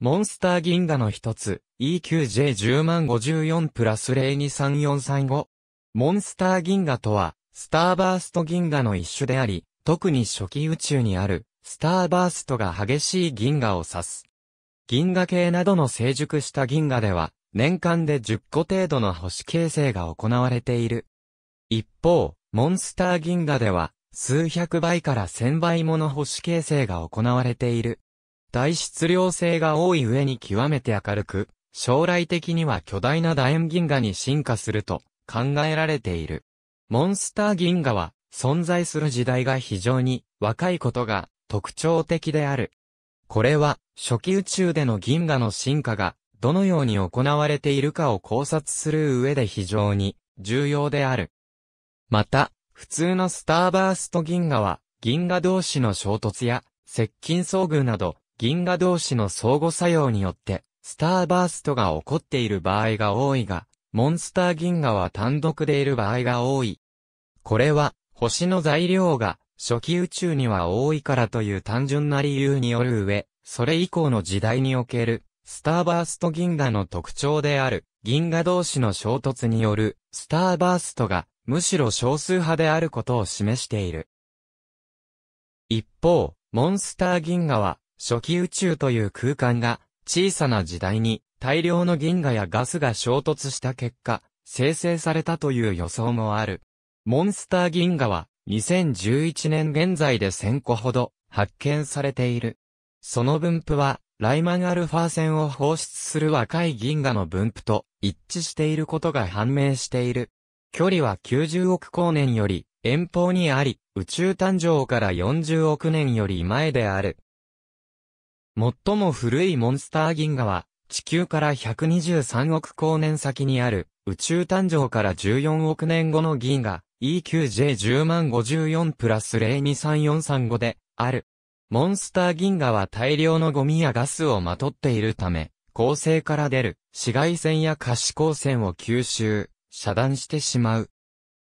モンスター銀河の一つ、EQJ1054 プラス023435。モンスター銀河とは、スターバースト銀河の一種であり、特に初期宇宙にある、スターバーストが激しい銀河を指す。銀河系などの成熟した銀河では、年間で10個程度の星形成が行われている。一方、モンスター銀河では、数百倍から千倍もの星形成が行われている。大質量性が多い上に極めて明るく、将来的には巨大な楕円銀河に進化すると考えられている。モンスター銀河は存在する時代が非常に若いことが特徴的である。これは初期宇宙での銀河の進化がどのように行われているかを考察する上で非常に重要である。また、普通のスターバースト銀河は銀河同士の衝突や接近遭遇など銀河同士の相互作用によって、スターバーストが起こっている場合が多いが、モンスター銀河は単独でいる場合が多い。これは、星の材料が初期宇宙には多いからという単純な理由による上、それ以降の時代における、スターバースト銀河の特徴である、銀河同士の衝突による、スターバーストが、むしろ少数派であることを示している。一方、モンスター銀河は、初期宇宙という空間が小さな時代に大量の銀河やガスが衝突した結果、生成されたという予想もある。モンスター銀河は2011年現在で1000個ほど発見されている。その分布はライマンアルファ線を放出する若い銀河の分布と一致していることが判明している。距離は90億光年より遠方にあり、宇宙誕生から40億年より前である。最も古いモンスター銀河は、地球から123億光年先にある、宇宙誕生から14億年後の銀河、EQJ1054 プラス023435で、ある。モンスター銀河は大量のゴミやガスをまとっているため、恒星から出る紫外線や可視光線を吸収、遮断してしまう。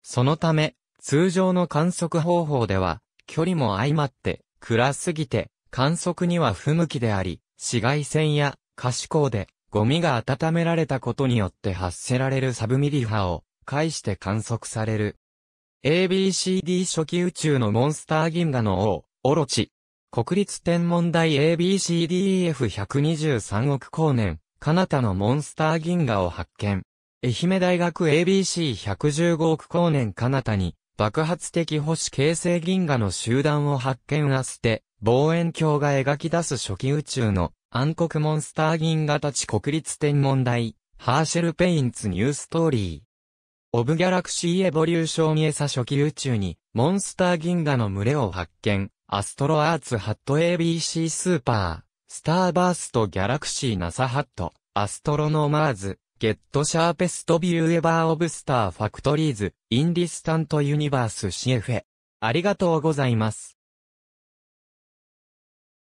そのため、通常の観測方法では、距離も相まって、暗すぎて、観測には不向きであり、紫外線や可視光でゴミが温められたことによって発せられるサブミリ波を介して観測される。ABCD 初期宇宙のモンスター銀河の王、オロチ。国立天文台 ABCDEF123 億光年、彼方のモンスター銀河を発見。愛媛大学 ABC115 億光年彼方に、爆発的星形成銀河の集団を発見あすて、望遠鏡が描き出す初期宇宙の暗黒モンスター銀河たち国立天文台、ハーシェル・ペインツ・ニューストーリー。オブ・ギャラクシー・エボリューション・エサ初期宇宙に、モンスター銀河の群れを発見、アストロアーツ・ハット ABC スーパー、スターバースト・ギャラクシー・ナサ・ハット、アストロノーマーズ、ゲット・シャーペスト・ビュー・エバー・オブ・スター・ファクトリーズ、イン・ディスタント・ユニバース・シエフェ。ありがとうございます。